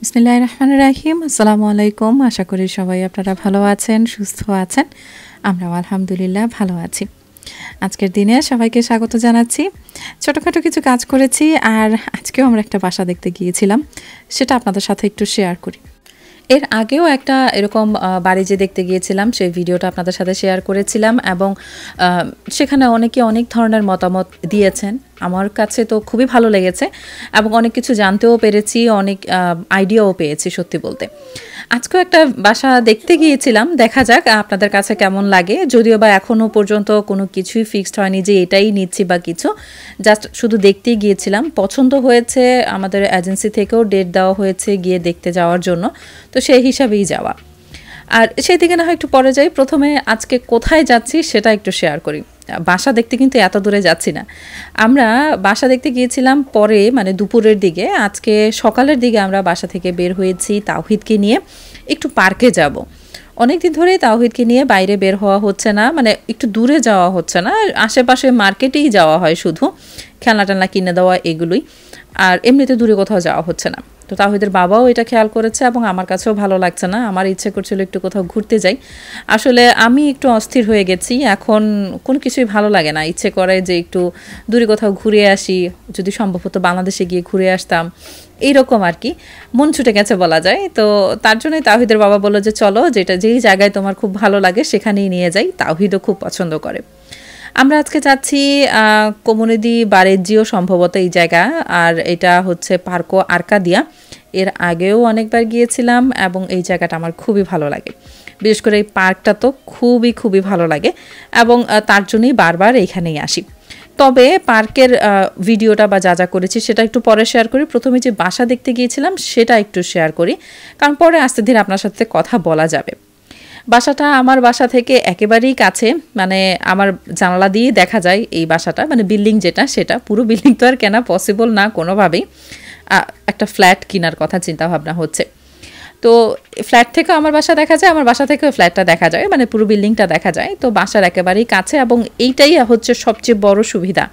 বিসমিল্লাহ রহমান রাহিম আসসালামু আলাইকুম আশা করি সবাই আপনারা ভালো আছেন সুস্থ আছেন আমরাও আলহামদুলিল্লাহ ভালো আছি আজকের দিনে সবাইকে স্বাগত জানাচ্ছি ছোটোখাটো কিছু কাজ করেছি আর আজকেও আমরা একটা বাসা দেখতে গিয়েছিলাম সেটা আপনাদের সাথে একটু শেয়ার করি এর আগেও একটা এরকম বাড়ি যে দেখতে গিয়েছিলাম সেই ভিডিওটা আপনাদের সাথে শেয়ার করেছিলাম এবং সেখানে অনেকে অনেক ধরনের মতামত দিয়েছেন আমার কাছে তো খুবই ভালো লেগেছে এবং অনেক কিছু জানতেও পেরেছি অনেক আইডিয়াও পেয়েছি সত্যি বলতে আজকেও একটা বাসা দেখতে গিয়েছিলাম দেখা যাক আপনাদের কাছে কেমন লাগে যদিও বা এখনও পর্যন্ত কোনো কিছুই ফিক্সড হয়নি যে এটাই নিচ্ছি বা কিছু জাস্ট শুধু দেখতেই গিয়েছিলাম পছন্দ হয়েছে আমাদের এজেন্সি থেকেও ডেট দেওয়া হয়েছে গিয়ে দেখতে যাওয়ার জন্য তো সেই হিসাবেই যাওয়া আর সেই দিকে না হয় একটু পরে যাই প্রথমে আজকে কোথায় যাচ্ছি সেটা একটু শেয়ার করি বাসা দেখতে কিন্তু এত দূরে যাচ্ছি না আমরা বাসা দেখতে গিয়েছিলাম পরে মানে দুপুরের দিকে আজকে সকালের দিকে আমরা বাসা থেকে বের হয়েছি তাওহিদকে নিয়ে একটু পার্কে যাব। দিন ধরেই তাওহিদকে নিয়ে বাইরে বের হওয়া হচ্ছে না মানে একটু দূরে যাওয়া হচ্ছে না আশেপাশে মার্কেটেই যাওয়া হয় শুধু খেলনা টেলনা কিনে দেওয়া এগুলোই আর এমনিতে দূরে কোথাও যাওয়া হচ্ছে না তো তাহিদের বাবাও এটা খেয়াল করেছে এবং আমার কাছেও ভালো লাগছে না আমার ইচ্ছে করছিল একটু কোথাও ঘুরতে যাই আসলে আমি একটু অস্থির হয়ে গেছি এখন কোনো কিছুই ভালো লাগে না ইচ্ছে করে যে একটু দূরে কোথাও ঘুরে আসি যদি সম্ভব হতো বাংলাদেশে গিয়ে ঘুরে আসতাম এইরকম আর কি মন ছুটে গেছে বলা যায় তো তার জন্যই তাহিদের বাবা বললো যে চলো যেটা যেই জায়গায় তোমার খুব ভালো লাগে সেখানেই নিয়ে যাই তাহিদও খুব পছন্দ করে আমরা আজকে যাচ্ছি কোমনেদি বারেজিও সম্ভবত এই জায়গা আর এটা হচ্ছে পার্কো আরকাদিয়া এর আগেও অনেকবার গিয়েছিলাম এবং এই জায়গাটা আমার খুবই ভালো লাগে বিশেষ করে এই পার্কটা তো খুবই খুবই ভালো লাগে এবং তার জন্যই বারবার এইখানেই আসি তবে পার্কের ভিডিওটা বা যা যা করেছি সেটা একটু পরে শেয়ার করি প্রথমে যে বাসা দেখতে গিয়েছিলাম সেটা একটু শেয়ার করি কারণ পরে আস্তে ধীরে আপনার সাথে কথা বলা যাবে বাসাটা আমার বাসা থেকে একেবারেই কাছে মানে আমার জানলা দিয়ে দেখা যায় এই বাসাটা মানে বিল্ডিং যেটা সেটা পুরো বিল্ডিং তো আর কেনা পসিবল না কোনোভাবেই একটা ফ্ল্যাট কেনার কথা চিন্তা ভাবনা হচ্ছে তো ফ্ল্যাট থেকে আমার বাসা দেখা যায় আমার বাসা থেকে ফ্ল্যাটটা দেখা যায় মানে পুরো বিল্ডিংটা দেখা যায় তো বাসার একেবারেই কাছে এবং এইটাই হচ্ছে সবচেয়ে বড় সুবিধা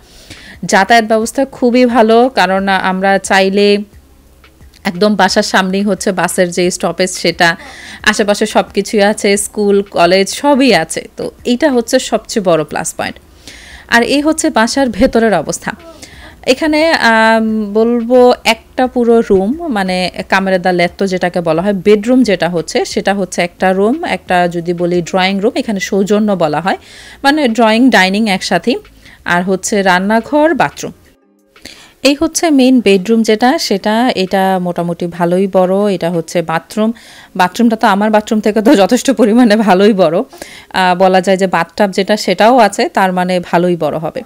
যাতায়াত ব্যবস্থা খুবই ভালো কারণ আমরা চাইলে একদম বাসার সামনেই হচ্ছে বাসের যে স্টপেজ সেটা আশেপাশে সব কিছুই আছে স্কুল কলেজ সবই আছে তো এইটা হচ্ছে সবচেয়ে বড় প্লাস পয়েন্ট আর এই হচ্ছে বাসার ভেতরের অবস্থা এখানে বলবো একটা পুরো রুম মানে দা লেত্ত যেটাকে বলা হয় বেডরুম যেটা হচ্ছে সেটা হচ্ছে একটা রুম একটা যদি বলি ড্রয়িং রুম এখানে সৌজন্য বলা হয় মানে ড্রয়িং ডাইনিং একসাথেই আর হচ্ছে রান্নাঘর বাথরুম এই হচ্ছে মেইন বেডরুম যেটা সেটা এটা মোটামুটি ভালোই বড় এটা হচ্ছে বাথরুম বাথরুমটা তো আমার বাথরুম থেকে তো যথেষ্ট পরিমাণে ভালোই বড় বলা যায় যে বাথটাব যেটা সেটাও আছে তার মানে ভালোই বড় হবে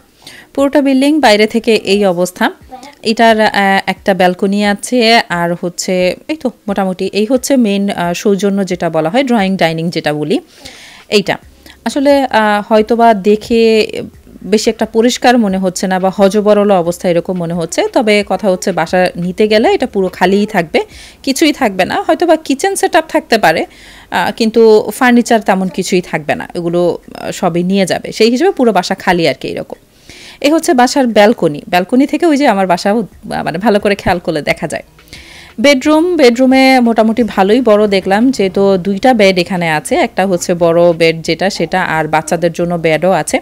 পুরোটা বিল্ডিং বাইরে থেকে এই অবস্থা এটার একটা ব্যালকনি আছে আর হচ্ছে এই তো মোটামুটি এই হচ্ছে মেন সৌজন্য যেটা বলা হয় ড্রয়িং ডাইনিং যেটা বলি এইটা আসলে হয়তোবা দেখে বেশি একটা পরিষ্কার মনে হচ্ছে না বা হজবরল অবস্থা এরকম মনে হচ্ছে তবে কথা হচ্ছে বাসা নিতে গেলে এটা পুরো খালিই থাকবে কিছুই থাকবে না হয়তো বা কিচেন সেট থাকতে পারে কিন্তু ফার্নিচার তেমন কিছুই থাকবে না এগুলো সবই নিয়ে যাবে সেই হিসেবে পুরো বাসা খালি আর কি এরকম এ হচ্ছে বাসার ব্যালকনি ব্যালকনি থেকে ওই যে আমার বাসা মানে ভালো করে খেয়াল করলে দেখা যায় বেডরুম বেডরুমে মোটামুটি ভালোই বড় দেখলাম যেহেতু দুইটা বেড এখানে আছে একটা হচ্ছে বড় বেড যেটা সেটা আর বাচ্চাদের জন্য বেডও আছে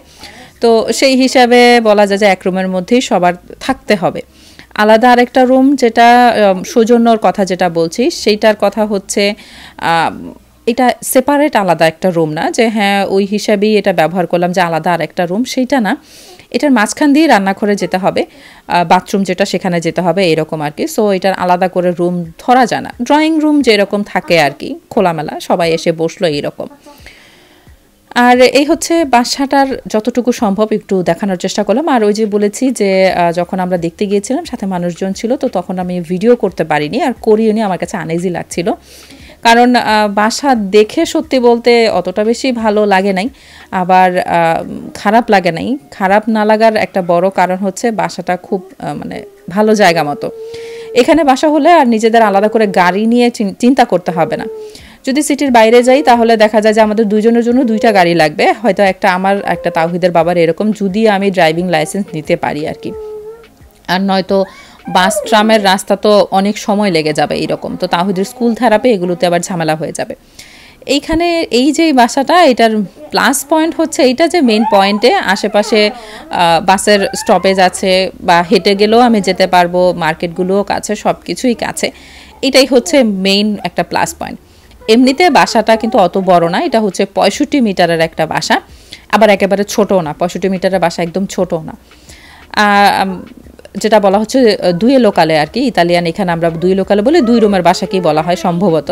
তো সেই হিসাবে বলা যায় যে এক রুমের মধ্যেই সবার থাকতে হবে আলাদা আরেকটা রুম যেটা সৌজন্যর কথা যেটা বলছি সেইটার কথা হচ্ছে এটা সেপারেট আলাদা একটা রুম না যে হ্যাঁ ওই হিসাবেই এটা ব্যবহার করলাম যে আলাদা আর একটা রুম সেইটা না এটার মাঝখান দিয়ে রান্নাঘরে যেতে হবে বাথরুম যেটা সেখানে যেতে হবে এরকম আর কি সো এটার আলাদা করে রুম ধরা যায় না ড্রয়িং রুম যেরকম থাকে আর কি খোলামেলা সবাই এসে বসলো এইরকম আর এই হচ্ছে বাসাটার যতটুকু সম্ভব একটু দেখানোর চেষ্টা করলাম আর ওই যে বলেছি যে যখন আমরা দেখতে গিয়েছিলাম সাথে মানুষজন ছিল তো তখন আমি ভিডিও করতে পারিনি আর করিওনি আমার কাছে আনেজি লাগছিল কারণ বাসা দেখে সত্যি বলতে অতটা বেশি ভালো লাগে নাই আবার খারাপ লাগে নাই খারাপ না লাগার একটা বড় কারণ হচ্ছে বাসাটা খুব মানে ভালো জায়গা মতো এখানে বাসা হলে আর নিজেদের আলাদা করে গাড়ি নিয়ে চিন্তা করতে হবে না যদি সিটির বাইরে যাই তাহলে দেখা যায় যে আমাদের দুজনের জন্য দুইটা গাড়ি লাগবে হয়তো একটা আমার একটা তাহিদের বাবার এরকম যদি আমি ড্রাইভিং লাইসেন্স নিতে পারি আর কি আর নয়তো বাস ট্রামের রাস্তা তো অনেক সময় লেগে যাবে এইরকম তো তাহিদের স্কুল থেরাপি এগুলোতে আবার ঝামেলা হয়ে যাবে এইখানে এই যে বাসাটা এটার প্লাস পয়েন্ট হচ্ছে এইটা যে মেন পয়েন্টে আশেপাশে বাসের স্টপেজ আছে বা হেঁটে গেলেও আমি যেতে পারবো মার্কেটগুলোও কাছে সব কিছুই কাছে এটাই হচ্ছে মেইন একটা প্লাস পয়েন্ট এমনিতে বাসাটা কিন্তু অত বড় না এটা হচ্ছে পঁয়ষট্টি মিটারের একটা বাসা আবার একেবারে ছোটও না পঁয়ষট্টি মিটারের বাসা একদম ছোটও না যেটা বলা হচ্ছে দুই লোকালে আর কি ইতালিয়ান এখানে আমরা দুই লোকালে বলে দুই রুমের বাসাকেই বলা হয় সম্ভবত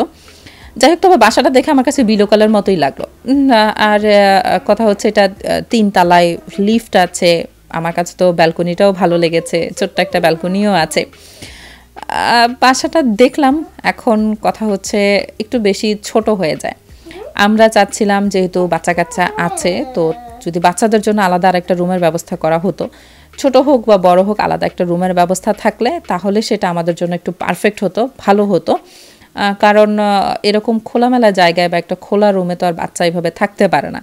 যাই হোক তবে বাসাটা দেখে আমার কাছে বিলোকালের মতোই লাগলো আর কথা হচ্ছে এটা তিনতলায় লিফট আছে আমার কাছে তো ব্যালকনিটাও ভালো লেগেছে ছোট্ট একটা ব্যালকনিও আছে বাসাটা দেখলাম এখন কথা হচ্ছে একটু বেশি ছোট হয়ে যায় আমরা চাচ্ছিলাম যেহেতু বাচ্চা কাচ্চা আছে তো যদি বাচ্চাদের জন্য আলাদা আর একটা রুমের ব্যবস্থা করা হতো ছোট হোক বা বড় হোক আলাদা একটা রুমের ব্যবস্থা থাকলে তাহলে সেটা আমাদের জন্য একটু পারফেক্ট হতো ভালো হতো কারণ এরকম খোলামেলা জায়গায় বা একটা খোলা রুমে তো আর বাচ্চা এইভাবে থাকতে পারে না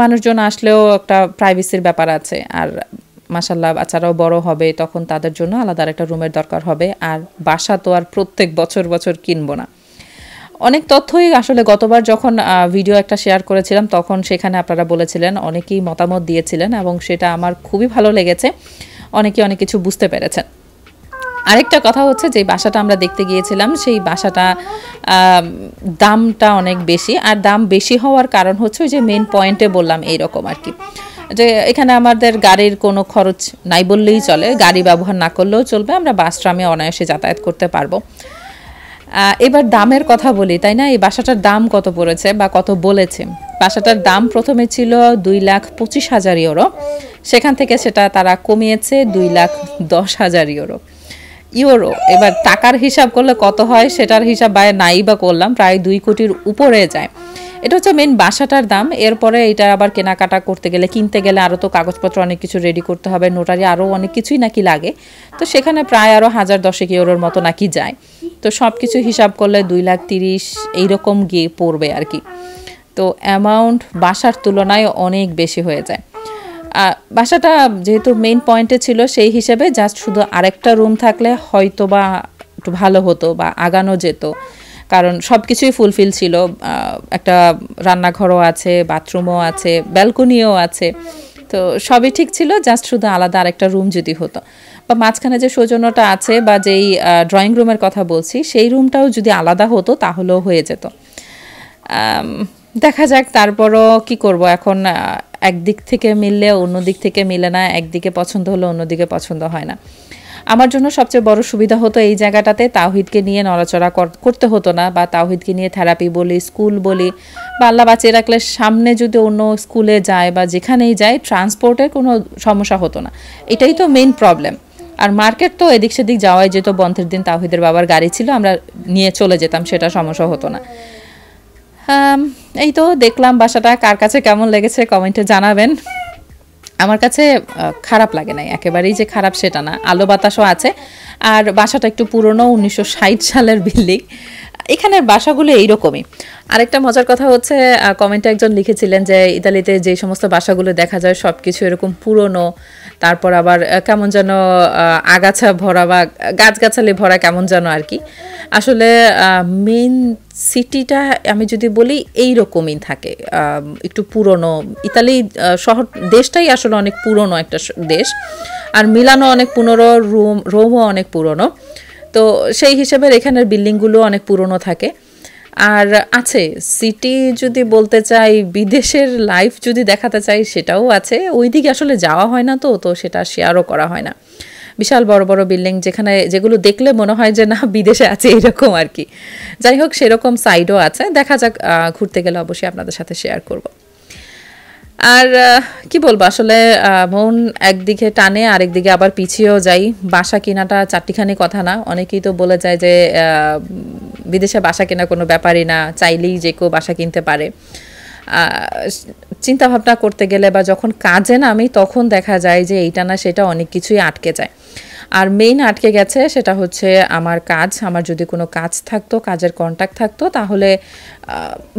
মানুষজন আসলেও একটা প্রাইভেসির ব্যাপার আছে আর মাসাল্লাহ বাচ্চারাও বড় হবে তখন তাদের জন্য আলাদা একটা রুমের দরকার হবে আর বাসা তো আর প্রত্যেক বছর বছর কিনবো না অনেক তথ্যই আসলে গতবার যখন ভিডিও একটা শেয়ার করেছিলাম তখন সেখানে আপনারা বলেছিলেন অনেকেই মতামত দিয়েছিলেন এবং সেটা আমার খুবই ভালো লেগেছে অনেকে অনেক কিছু বুঝতে পেরেছেন আরেকটা কথা হচ্ছে যে বাসাটা আমরা দেখতে গিয়েছিলাম সেই বাসাটা দামটা অনেক বেশি আর দাম বেশি হওয়ার কারণ হচ্ছে ওই যে মেন পয়েন্টে বললাম এইরকম আর কি যে এখানে আমাদের গাড়ির কোনো খরচ নাই বললেই চলে গাড়ি ব্যবহার না করলেও চলবে আমরা বাস ট্রামে অনায়াসে যাতায়াত করতে পারবো এবার দামের কথা বলি তাই না এই বাসাটার দাম কত পড়েছে বা কত বলেছে বাসাটার দাম প্রথমে ছিল দুই লাখ পঁচিশ হাজার ইউরো সেখান থেকে সেটা তারা কমিয়েছে দুই লাখ দশ হাজার ইউরো ইউরো এবার টাকার হিসাব করলে কত হয় সেটার হিসাব বায় নাই বা করলাম প্রায় দুই কোটির উপরে যায় এটা হচ্ছে মেন বাসাটার দাম এরপরে এটা আবার কেনাকাটা করতে গেলে কিনতে গেলে আরও তো কাগজপত্র অনেক কিছু রেডি করতে হবে নোটারি আরও অনেক কিছুই নাকি লাগে তো সেখানে প্রায় আরও হাজার দশেক ইউরোর মতো নাকি যায় তো সব কিছু হিসাব করলে দুই লাখ তিরিশ এইরকম গিয়ে পড়বে আর কি তো অ্যামাউন্ট বাসার তুলনায় অনেক বেশি হয়ে যায় বাসাটা যেহেতু মেইন পয়েন্টে ছিল সেই হিসেবে জাস্ট শুধু আরেকটা রুম থাকলে হয়তো বা একটু ভালো হতো বা আগানো যেত কারণ সব কিছুই ফুলফিল ছিল একটা রান্নাঘরও আছে বাথরুমও আছে ব্যালকনিও আছে তো সবই ঠিক ছিল জাস্ট শুধু আলাদা আর একটা রুম যদি হতো বা মাঝখানে যে সৌজন্যটা আছে বা যেই ড্রয়িং রুমের কথা বলছি সেই রুমটাও যদি আলাদা হতো তাহলেও হয়ে যেত দেখা যাক তারপরও কি করব এখন একদিক থেকে মিললে অন্য দিক থেকে মিলে না একদিকে পছন্দ হলে অন্যদিকে পছন্দ হয় না আমার জন্য সবচেয়ে বড় সুবিধা হতো এই জায়গাটাতে তাওহিদকে নিয়ে নড়াচড়া করতে হতো না বা তাওহিদকে নিয়ে থেরাপি বলি স্কুল বলি বা আল্লাহ বাঁচিয়ে রাখলে সামনে যদি অন্য স্কুলে যায় বা যেখানেই যায় ট্রান্সপোর্টের কোনো সমস্যা হতো না এটাই তো মেইন প্রবলেম আর মার্কেট তো এদিক সেদিক যাওয়াই যেত বন্ধের দিন তাওহিদের বাবার গাড়ি ছিল আমরা নিয়ে চলে যেতাম সেটা সমস্যা হতো না এই তো দেখলাম বাসাটা কার কাছে কেমন লেগেছে কমেন্টে জানাবেন আমার কাছে খারাপ লাগে নাই একেবারেই যে খারাপ সেটা না আলো বাতাসও আছে আর বাসাটা একটু পুরনো উনিশশো সালের বিল্ডিং এখানের বাসাগুলো এইরকমই আরেকটা মজার কথা হচ্ছে কমেন্টে একজন লিখেছিলেন যে ইতালিতে যে সমস্ত বাসাগুলো দেখা যায় সব কিছু এরকম পুরনো তারপর আবার কেমন যেন আগাছা ভরা বা গাছগাছালি ভরা কেমন যেন আর কি আসলে মেন সিটিটা আমি যদি বলি এই রকমই থাকে একটু পুরনো ইতালি শহর দেশটাই আসলে অনেক পুরনো একটা দেশ আর মিলানো অনেক পুনরো রোম রোমও অনেক পুরনো তো সেই হিসাবে এখানের বিল্ডিংগুলো অনেক পুরনো থাকে আর আছে সিটি যদি বলতে চাই বিদেশের লাইফ যদি দেখাতে চাই সেটাও আছে ওই দিকে আসলে যাওয়া হয় না তো তো সেটা শেয়ারও করা হয় না বিশাল বড় বড় বিল্ডিং যেখানে যেগুলো দেখলে মনে হয় যে না বিদেশে আছে এরকম আর কি যাই হোক সেরকম সাইডও আছে দেখা যাক ঘুরতে গেলে অবশ্যই আপনাদের সাথে শেয়ার করবো আর কি বলবো আসলে মন একদিকে টানে আরেকদিকে আবার পিছিয়েও যাই বাসা কেনাটা চারটিখানি কথা না অনেকেই তো বলে যায় যে বিদেশে বাসা কেনা কোনো ব্যাপারই না চাইলেই যে কেউ বাসা কিনতে পারে চিন্তাভাবনা করতে গেলে বা যখন কাজে নামি তখন দেখা যায় যে এইটা না সেটা অনেক কিছুই আটকে যায় আর মেইন আটকে গেছে সেটা হচ্ছে আমার কাজ আমার যদি কোনো কাজ থাকতো কাজের কন্ট্যাক্ট থাকতো তাহলে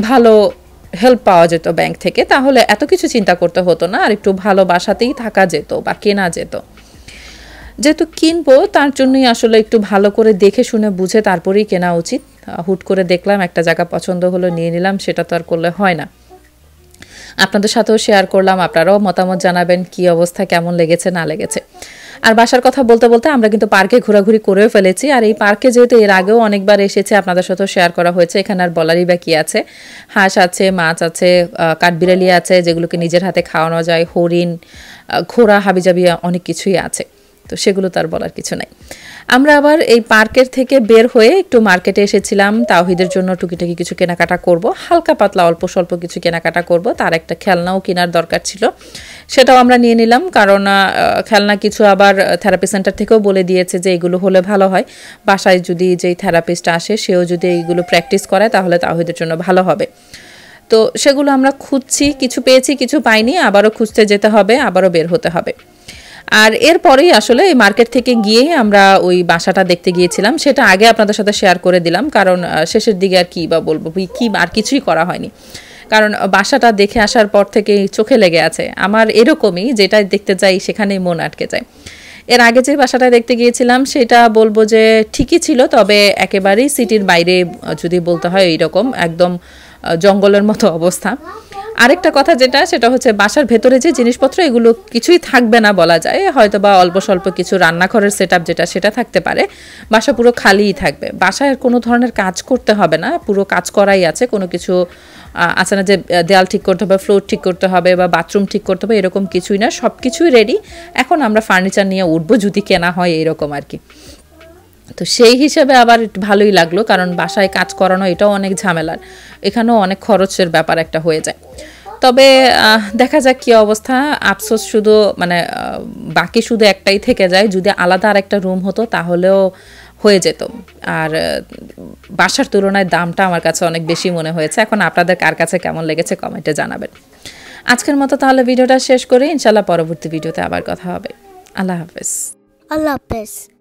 ভালো হেল্প পাওয়া যেত ব্যাংক থেকে তাহলে এত কিছু চিন্তা করতে হতো না আর একটু ভালোবাসাতেই থাকা যেত বা কেনা যেত যেহেতু কিনবো তার জন্যই আসলে একটু ভালো করে দেখে শুনে বুঝে তারপরেই কেনা উচিত হুট করে দেখলাম একটা জায়গা পছন্দ হলো নিয়ে নিলাম সেটা তো আর করলে হয় না আপনাদের সাথেও শেয়ার করলাম আপনারাও মতামত জানাবেন কি অবস্থা কেমন লেগেছে না লেগেছে আর বাসার কথা বলতে বলতে আমরা কিন্তু পার্কে ঘোরাঘুরি করেও ফেলেছি আর এই পার্কে যেহেতু এর আগেও অনেকবার এসেছে আপনাদের সাথে শেয়ার করা হয়েছে এখানে আর বলারই বা কী আছে হাঁস আছে মাছ আছে কাঠবিড়ালি আছে যেগুলোকে নিজের হাতে খাওয়ানো যায় হরিণ ঘোড়া হাবিজাবি অনেক কিছুই আছে তো সেগুলো তার বলার কিছু নাই আমরা আবার এই পার্কের থেকে বের হয়ে একটু মার্কেটে এসেছিলাম তাওহিদের জন্য টুকিটাকি কিছু কেনাকাটা করব হালকা পাতলা অল্প স্বল্প কিছু কেনাকাটা করব তার একটা খেলনাও কেনার দরকার ছিল সেটাও আমরা নিয়ে নিলাম কারণ খেলনা কিছু আবার থেরাপি সেন্টার থেকেও বলে দিয়েছে যে এগুলো হলে ভালো হয় বাসায় যদি যেই থেরাপিস্ট আসে সেও যদি এইগুলো প্র্যাকটিস করে তাহলে তাওহিদের জন্য ভালো হবে তো সেগুলো আমরা খুঁজছি কিছু পেয়েছি কিছু পাইনি আবারও খুঁজতে যেতে হবে আবারও বের হতে হবে আর এরপরেই আসলে এই মার্কেট থেকে গিয়ে আমরা ওই বাসাটা দেখতে গিয়েছিলাম সেটা আগে আপনাদের সাথে শেয়ার করে দিলাম কারণ শেষের দিকে আর কি বা বলবো কি আর কিছুই করা হয়নি কারণ বাসাটা দেখে আসার পর থেকে চোখে লেগে আছে আমার এরকমই যেটা দেখতে যাই সেখানেই মন আটকে যায় এর আগে যে বাসাটা দেখতে গিয়েছিলাম সেটা বলবো যে ঠিকই ছিল তবে একেবারেই সিটির বাইরে যদি বলতে হয় এইরকম একদম জঙ্গলের মতো অবস্থা আরেকটা কথা যেটা সেটা হচ্ছে বাসার ভেতরে যে জিনিসপত্র এগুলো কিছুই থাকবে না বলা যায় হয়তো বা অল্প স্বল্প কিছু রান্নাঘরের সেট যেটা সেটা থাকতে পারে বাসা পুরো খালিই থাকবে বাসায় কোনো ধরনের কাজ করতে হবে না পুরো কাজ করাই আছে কোনো কিছু আছে না যে দেয়াল ঠিক করতে হবে ফ্লোর ঠিক করতে হবে বা বাথরুম ঠিক করতে হবে এরকম কিছুই না সব কিছুই রেডি এখন আমরা ফার্নিচার নিয়ে উঠবো যদি কেনা হয় এরকম আর কি তো সেই হিসেবে আবার ভালোই লাগলো কারণ বাসায় কাজ করানো এটাও অনেক ঝামেলার এখানেও অনেক খরচের ব্যাপার একটা হয়ে যায় তবে দেখা যাক কী অবস্থা আফসোস শুধু মানে বাকি শুধু একটাই থেকে যায় যদি আলাদা আর একটা রুম হতো তাহলেও হয়ে যেত আর বাসার তুলনায় দামটা আমার কাছে অনেক বেশি মনে হয়েছে এখন আপনাদের কার কাছে কেমন লেগেছে কমেন্টে জানাবেন আজকের মতো তাহলে ভিডিওটা শেষ করে ইনশাল্লাহ পরবর্তী ভিডিওতে আবার কথা হবে আল্লাহ হাফেজ আল্লাহ হাফেজ